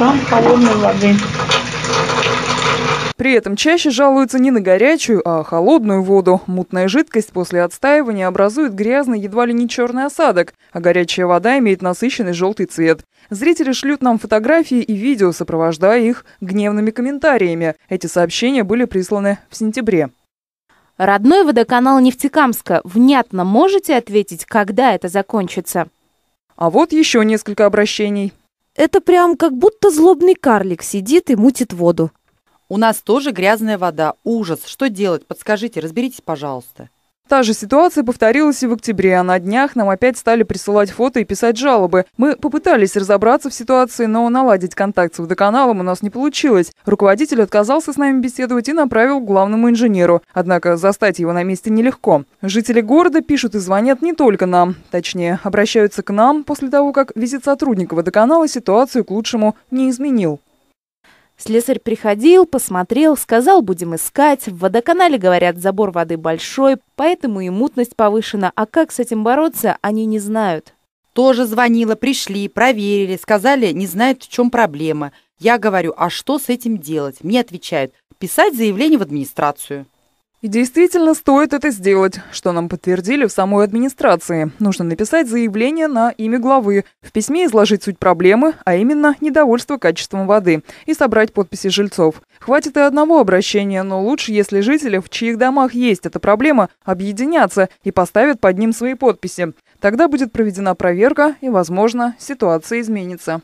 кран холодной воды. При этом чаще жалуются не на горячую, а холодную воду. Мутная жидкость после отстаивания образует грязный, едва ли не черный осадок, а горячая вода имеет насыщенный желтый цвет. Зрители шлют нам фотографии и видео, сопровождая их гневными комментариями. Эти сообщения были присланы в сентябре. Родной водоканал Нефтекамска, внятно можете ответить, когда это закончится? А вот еще несколько обращений. Это прям как будто злобный карлик сидит и мутит воду. У нас тоже грязная вода. Ужас. Что делать? Подскажите, разберитесь, пожалуйста. Та же ситуация повторилась и в октябре, а на днях нам опять стали присылать фото и писать жалобы. Мы попытались разобраться в ситуации, но наладить контакт с водоканалом у нас не получилось. Руководитель отказался с нами беседовать и направил к главному инженеру. Однако застать его на месте нелегко. Жители города пишут и звонят не только нам. Точнее, обращаются к нам после того, как визит сотрудника водоканала ситуацию к лучшему не изменил. Слесарь приходил, посмотрел, сказал, будем искать. В водоканале, говорят, забор воды большой, поэтому и мутность повышена. А как с этим бороться, они не знают. Тоже звонила, пришли, проверили, сказали, не знают, в чем проблема. Я говорю, а что с этим делать? Мне отвечают, писать заявление в администрацию. И действительно стоит это сделать, что нам подтвердили в самой администрации. Нужно написать заявление на имя главы, в письме изложить суть проблемы, а именно недовольство качеством воды, и собрать подписи жильцов. Хватит и одного обращения, но лучше, если жители, в чьих домах есть эта проблема, объединятся и поставят под ним свои подписи. Тогда будет проведена проверка и, возможно, ситуация изменится.